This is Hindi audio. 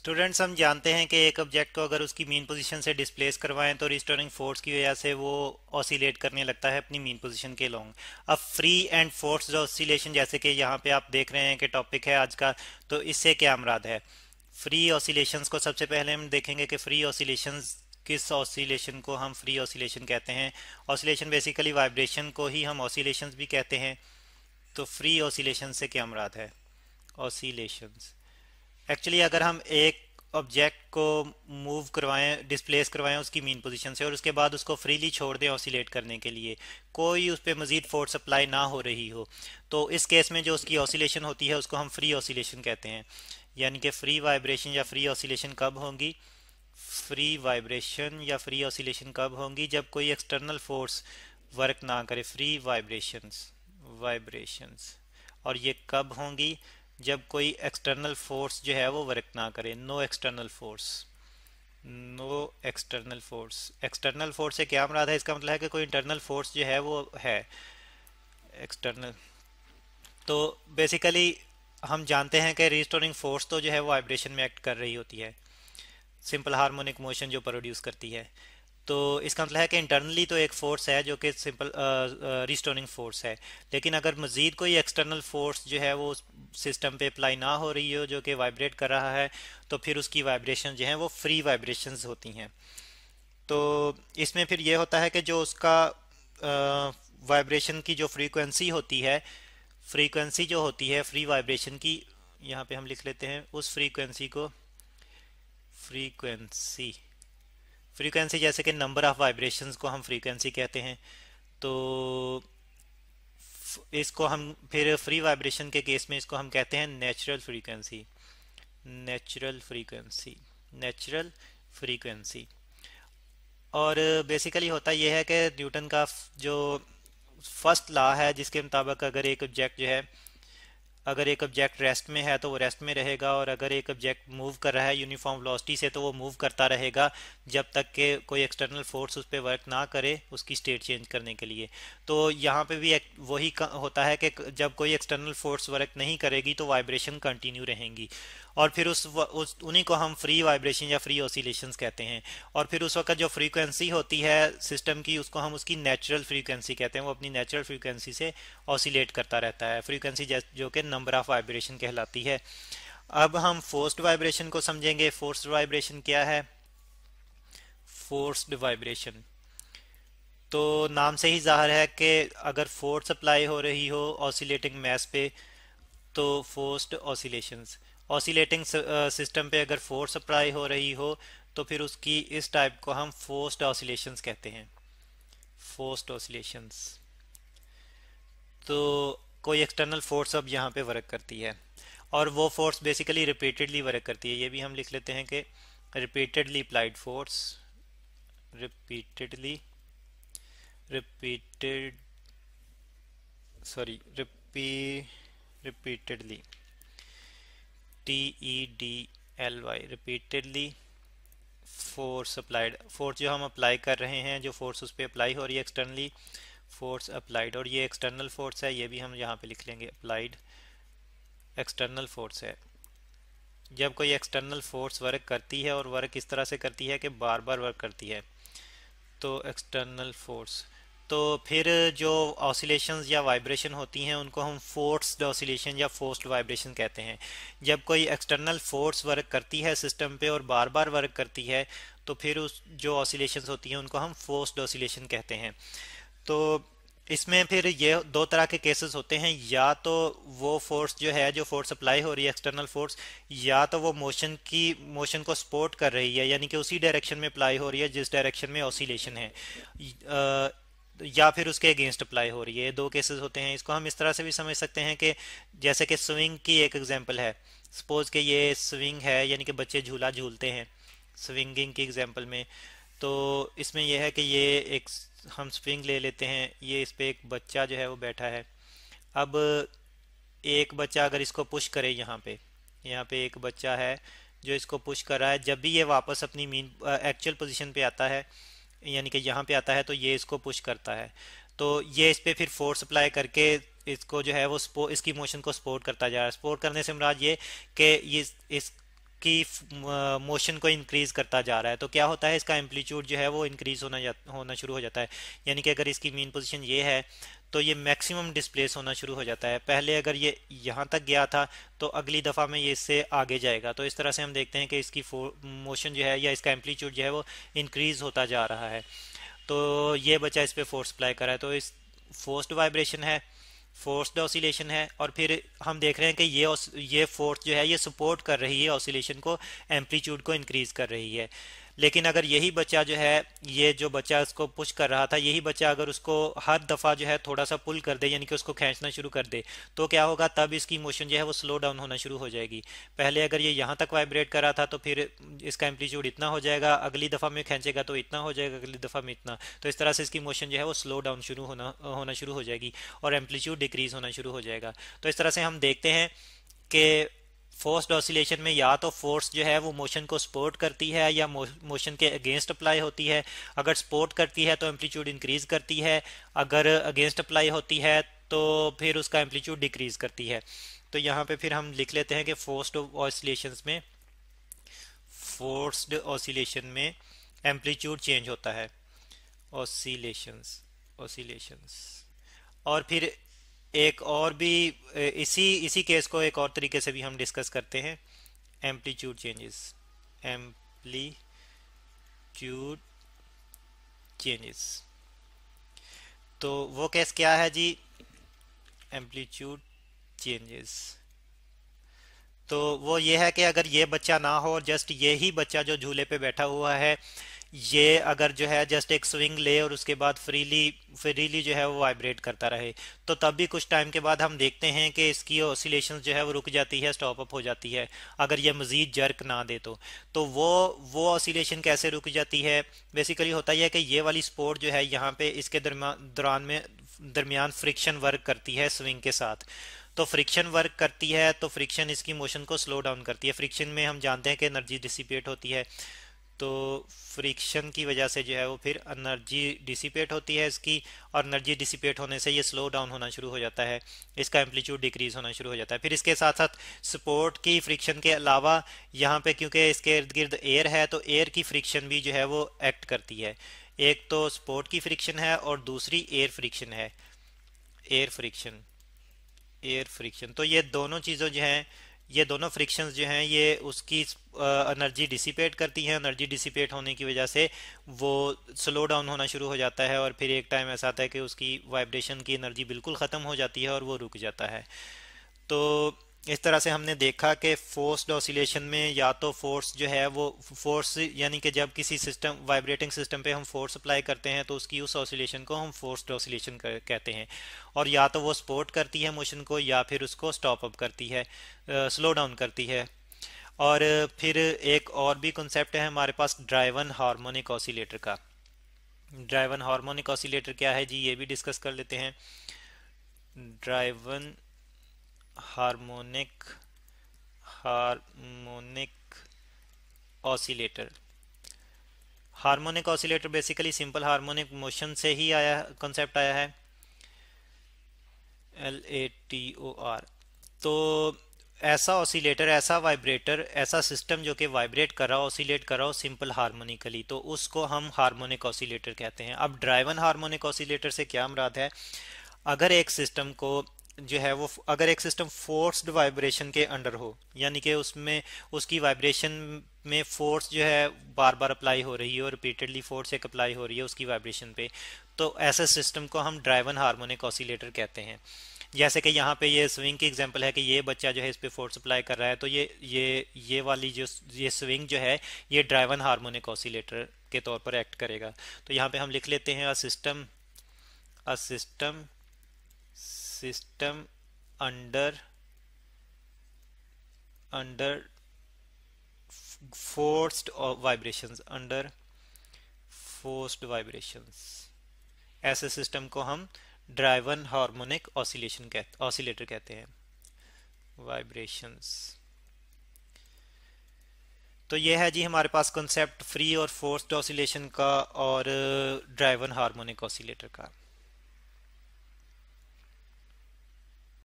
स्टूडेंट्स हम जानते हैं कि एक ऑब्जेक्ट को अगर उसकी मेन पोजीशन से डिस्प्लेस करवाएं तो रिस्टोरिंग फोर्स की वजह से वो ऑसिलेट करने लगता है अपनी मेन पोजीशन के लॉन्ग अब फ्री एंड फोर्स ऑसिलेशन जैसे कि यहाँ पे आप देख रहे हैं कि टॉपिक है आज का तो इससे क्या अमराद है फ्री ऑसिलेशन को सबसे पहले हम देखेंगे कि फ्री ऑसिलेशन किस ऑसिलेशन को हम फ्री ऑसिलेशन कहते हैं ऑसिलेशन बेसिकली वाइब्रेशन को ही हम ऑसिलेशन भी कहते हैं तो फ्री ऑसिलेशन से क्या अमराद है ऑसिलेशंस एक्चुअली अगर हम एक ऑब्जेक्ट को मूव करवाएं डिस्प्लेस करवाएं उसकी मेन पोजीशन से और उसके बाद उसको फ्रीली छोड़ दें ऑसिलेट करने के लिए कोई उस पर मज़ीद फोर्स अप्लाई ना हो रही हो तो इस केस में जो उसकी ऑसिलेशन होती है उसको हम फ्री ऑसिलेशन कहते हैं यानी कि फ्री वाइब्रेशन या फ्री ऑसिलेशन कब होंगी फ्री वाइब्रेशन या फ्री ऑसिलेशन कब होंगी जब कोई एक्सटर्नल फोर्स वर्क ना करे फ्री वाइब्रेशंस वाइब्रेशंस और ये कब होंगी जब कोई एक्सटर्नल फोर्स जो है वो वर्क ना करे no external force no external force external force से क्या मरा था इसका मतलब है कि कोई इंटरनल फोर्स जो है वो है एक्सटर्नल तो बेसिकली हम जानते हैं कि रिस्टोरिंग फोर्स तो जो है वो वाइब्रेशन में एक्ट कर रही होती है सिंपल हार्मोनिक मोशन जो प्रोड्यूस करती है तो इसका मतलब है कि इंटरनली तो एक फोर्स है जो कि सिंपल रिस्टोरिंग फोर्स है लेकिन अगर मज़ीद कोई एक्सटर्नल फोर्स जो है वो सिस्टम पे अप्लाई ना हो रही हो जो कि वाइब्रेट कर रहा है तो फिर उसकी वाइब्रेशन जो है वो फ्री वाइब्रेशन होती हैं तो इसमें फिर ये होता है कि जो उसका वाइब्रेशन uh, की जो फ्रीक्वेंसी होती है फ्रीक्वेंसी जो होती है फ्री वाइब्रेशन की यहाँ पे हम लिख लेते हैं उस फ्रीक्वेंसी को फ्रीक्वेंसी फ्रीक्वेंसी जैसे कि नंबर ऑफ वाइब्रेशंस को हम फ्रीक्वेंसी कहते हैं तो इसको हम फिर फ्री वाइब्रेशन के केस में इसको हम कहते हैं natural frequency natural frequency natural frequency और बेसिकली होता यह है कि न्यूटन का जो फर्स्ट लॉ है जिसके मुताबिक अगर एक ऑब्जेक्ट जो है अगर एक ऑब्जेक्ट रेस्ट में है तो वो रेस्ट में रहेगा और अगर एक ऑब्जेक्ट मूव कर रहा है यूनिफॉर्म वेलोसिटी से तो वो मूव करता रहेगा जब तक के कोई एक्सटर्नल फोर्स उस पर वर्क ना करे उसकी स्टेट चेंज करने के लिए तो यहाँ पे भी वही होता है कि जब कोई एक्सटर्नल फोर्स वर्क नहीं करेगी तो वाइब्रेशन कंटिन्यू रहेंगी और फिर उस, उस उन्हीं को हम फ्री वाइब्रेशन या फ्री ओसिलेशंस कहते हैं और फिर उस वक्त जो फ्रीक्वेंसी होती है सिस्टम की उसको हम उसकी नेचुरल फ्रीक्वेंसी कहते हैं वो अपनी नेचुरल फ्रीक्वेंसी से ऑसिलेट करता रहता है फ्रीक्वेंसी जो कि नंबर ऑफ वाइब्रेशन कहलाती है अब हम फोर्स्ड वाइब्रेशन को समझेंगे फोर्स्ड वाइब्रेशन क्या है फोर्स्ड वाइब्रेशन तो नाम से ही जाहिर है कि अगर फोर्स अप्लाई हो रही हो ऑसिलेटिंग मैस पे तो फोर्स्ड ऑसिलेशंस ऑसिलेटिंग सिस्टम पे अगर फोर्स अप्लाई हो रही हो तो फिर उसकी इस टाइप को हम फोर्स्ड ऑसिलेशंस कहते हैं फोर्स्ड ऑसिलेशंस तो कोई एक्सटर्नल फोर्स अब यहाँ पे वर्क करती है और वो फोर्स बेसिकली रिपीटेडली वर्क करती है ये भी हम लिख लेते हैं कि repeatedly applied force repeatedly repeated sorry repea repeatedly T E D L Y repeatedly force applied force जो हम अप्लाई कर रहे हैं जो फोर्स उस पर अप्लाई हो रही है एक्सटर्नली फोर्स अप्लाइड और ये एक्सटर्नल फोर्स है ये भी हम यहाँ पे लिख लेंगे अप्लाइड एक्सटर्नल फोर्स है जब कोई एक्सटर्नल फोर्स वर्क करती है और वर्क इस तरह से करती है कि बार बार वर्क करती है तो एक्सटर्नल फोर्स तो फिर जो ऑसिलेशंस या वाइब्रेशन होती हैं उनको हम फोर्स ऑसिलेशन या फोर्स्ड वाइब्रेशन कहते हैं जब कोई एक्सटर्नल फोर्स वर्क करती है सिस्टम पे और बार बार वर्क करती है तो फिर उस जो ऑसिलेशंस होती हैं उनको हम फोर्स्ड ऑसिलेशन कहते हैं तो इसमें फिर ये दो तरह के केसेस होते हैं या तो वो फोर्स जो है जो फोर्स अप्लाई हो रही है एक्सटर्नल फोर्स या तो वो मोशन की मोशन को सपोर्ट कर रही है यानी कि उसी डायरेक्शन में अप्लाई हो रही है जिस डायरेक्शन में ऑसिलेशन है या फिर उसके अगेंस्ट अप्लाई हो रही है दो केसेस होते हैं इसको हम इस तरह से भी समझ सकते हैं कि जैसे कि स्विंग की एक एग्जाम्पल है सपोज कि ये स्विंग है यानी कि बच्चे झूला झूलते हैं स्विंगिंग की एग्जाम्पल में तो इसमें यह है कि ये एक हम स्विंग ले लेते हैं ये इस पर एक बच्चा जो है वो बैठा है अब एक बच्चा अगर इसको पुश करे यहाँ पे यहाँ पे एक बच्चा है जो इसको पुश कर रहा है जब भी ये वापस अपनी मीन एक्चुअल पोजीशन पे आता है यानी कि यहाँ पे आता है तो ये इसको पुश करता है तो ये इस पर फिर फोर्स अप्लाई करके इसको जो है वो इसकी मोशन को सपोर्ट करता जा रहा है सपोर्ट करने से मराज ये कि इस, इस की मोशन को इंक्रीज करता जा रहा है तो क्या होता है इसका एम्पलीट्यूड जो है वो इंक्रीज होना होना शुरू हो जाता है यानी कि अगर इसकी मेन पोजीशन ये है तो ये मैक्सिमम डिस्प्लेस होना शुरू हो जाता है पहले अगर ये यहाँ तक गया था तो अगली दफ़ा में ये इससे आगे जाएगा तो इस तरह से हम देखते हैं कि इसकी मोशन जो है या इसका एम्पलीट्यूड जो है वो इंक्रीज़ होता जा रहा है तो ये बच्चा इस पर फोर्स अप्लाई करा है तो इस फोर्स्ड वाइब्रेशन है फोर्स्ड ऑसिलेशन है और फिर हम देख रहे हैं कि ये ये फोर्स जो है ये सपोर्ट कर रही है ऑसिलेशन को एम्पलीट्यूड को इंक्रीज कर रही है लेकिन अगर यही बच्चा जो है ये जो बच्चा उसको पुश कर रहा था यही बच्चा अगर उसको हर दफ़ा जो है थोड़ा सा पुल कर दे यानी कि उसको खींचना शुरू कर दे तो क्या होगा तब इसकी मोशन जो है वो स्लो डाउन होना शुरू हो जाएगी पहले अगर ये यहाँ तक वाइब्रेट कर रहा था तो फिर इसका एम्पलीट्यूड इतना हो जाएगा अगली दफ़ा में खींचेगा तो इतना हो जाएगा अगली दफ़ा में इतना तो इस तरह से इसकी मोशन जो है वो स्लो डाउन शुरू होना होना शुरू हो जाएगी और एम्पलीट्यूड डिक्रीज़ होना शुरू हो जाएगा तो इस तरह से हम देखते हैं कि फोर्स्ड ऑसिलेशन में या तो फोर्स जो है वो मोशन को सपोर्ट करती है या मोशन के अगेंस्ट अप्लाई होती है अगर सपोर्ट करती है तो एम्पलीट्यूड इंक्रीज करती है अगर अगेंस्ट अप्लाई होती है तो फिर उसका एम्पलीट्यूड डिक्रीज करती है तो यहाँ पे फिर हम लिख लेते हैं कि फोर्स्ड ऑसिलेशन में फोर्स्ड ऑसिलेशन में एम्पलीट्यूड चेंज होता है ऑसिलेशंस ऑसिलेशंस और फिर एक और भी इसी इसी केस को एक और तरीके से भी हम डिस्कस करते हैं एम्पलीट्यूड चेंजेस एम्पलीट्यूड चेंजेस तो वो केस क्या है जी एम्पलीट्यूड चेंजेस तो वो ये है कि अगर ये बच्चा ना हो और जस्ट ये ही बच्चा जो झूले पे बैठा हुआ है ये अगर जो है जस्ट एक स्विंग ले और उसके बाद फ्रीली फ्रीली जो है वो वाइब्रेट करता रहे तो तब भी कुछ टाइम के बाद हम देखते हैं कि इसकी ऑसिलेशन जो है वो रुक जाती है स्टॉप अप हो जाती है अगर ये मज़ीद जर्क ना दे तो तो वो वो ऑसिलेशन कैसे रुक जाती है बेसिकली होता यह है कि ये वाली स्पोर्ट जो है यहाँ पे इसके दौरान में दरमियान फ्रिक्शन वर्क करती है स्विंग के साथ तो फ्रिक्शन वर्क करती है तो फ्रिक्शन इसकी मोशन को स्लो डाउन करती है फ्रिक्शन में हम जानते हैं कि एनर्जी डिसिपेट होती है तो फ्रिक्शन की वजह से जो है वो फिर एनर्जी डिसिपेट होती है इसकी और एनर्जी डिसिपेट होने से ये स्लो डाउन होना शुरू हो जाता है इसका एम्पलीट्यूड डिक्रीज होना शुरू हो जाता है फिर इसके साथ साथ सपोर्ट की फ्रिक्शन के अलावा यहाँ पे क्योंकि इसके इर्द गिर्द एयर है तो एयर की फ्रिक्शन भी जो है वो एक्ट करती है एक तो स्पोर्ट की फ्रिक्शन है और दूसरी एयर फ्रिक्शन है एयर फ्रिक्शन एयर फ्रिक्शन तो ये दोनों चीज़ों जो हैं ये दोनों फ्रिक्शंस जो हैं ये उसकी एनर्जी डिसिपेट करती हैं एनर्जी डिसिपेट होने की वजह से वो स्लो डाउन होना शुरू हो जाता है और फिर एक टाइम ऐसा आता है कि उसकी वाइब्रेशन की एनर्जी बिल्कुल ख़त्म हो जाती है और वो रुक जाता है तो इस तरह से हमने देखा कि फोर्स्ड ऑसिलेशन में या तो फोर्स जो है वो फोर्स यानी कि जब किसी सिस्टम वाइब्रेटिंग सिस्टम पे हम फोर्स अप्लाई करते हैं तो उसकी उस ऑसिलेशन को हम फोर्स्ड ऑसिलेशन कहते हैं और या तो वो सपोर्ट करती है मोशन को या फिर उसको स्टॉप अप करती है स्लो डाउन करती है और फिर एक और भी कंसेप्ट है हमारे पास ड्राइवन हारमोनिक ऑसिलेटर का ड्राइवन हारमोनिक ऑसिलेटर क्या है जी ये भी डिस्कस कर लेते हैं driven harmonic harmonic oscillator harmonic oscillator basically simple harmonic motion से ही आया कॉन्सेप्ट आया है L A T O R तो ऐसा ऑसिलेटर ऐसा वाइब्रेटर ऐसा सिस्टम जो कि वाइब्रेट कर रहा हो ऑसिलेट कर रहा हो सिंपल हारमोनिकली तो उसको हम हार्मोनिक ऑसिलेटर कहते हैं अब ड्राइवन हार्मोनिक ऑसिलेटर से क्या मराद है अगर एक सिस्टम को जो है वो अगर एक सिस्टम फोर्स्ड वाइब्रेशन के अंडर हो यानी कि उसमें उसकी वाइब्रेशन में फोर्स जो है बार बार अप्लाई हो रही है और रिपीटेडली फोर्स एक अप्लाई हो रही है उसकी वाइब्रेशन पे तो ऐसे सिस्टम को हम ड्राइवन हारमोनिक ऑसिलेटर कहते हैं जैसे कि यहाँ पे ये स्विंग की एग्जांपल है कि ये बच्चा जो है इस पर फोर्स अप्लाई कर रहा है तो ये ये ये वाली जो ये स्विंग जो है ये ड्राइवन हारमोनिक ऑसिलेटर के तौर पर एक्ट करेगा तो यहाँ पे हम लिख लेते हैं a system a system system under under forced vibrations under forced vibrations ऐसे सिस्टम को हम ड्राइवन हार्मोनिक ऑसिलेशन कहते ऑसिलेटर कहते हैं वाइब्रेशंस तो यह है जी हमारे पास कॉन्सेप्ट फ्री और फोर्स्ड ऑसिलेशन का और ड्राइवन हार्मोनिक ऑसिलेटर का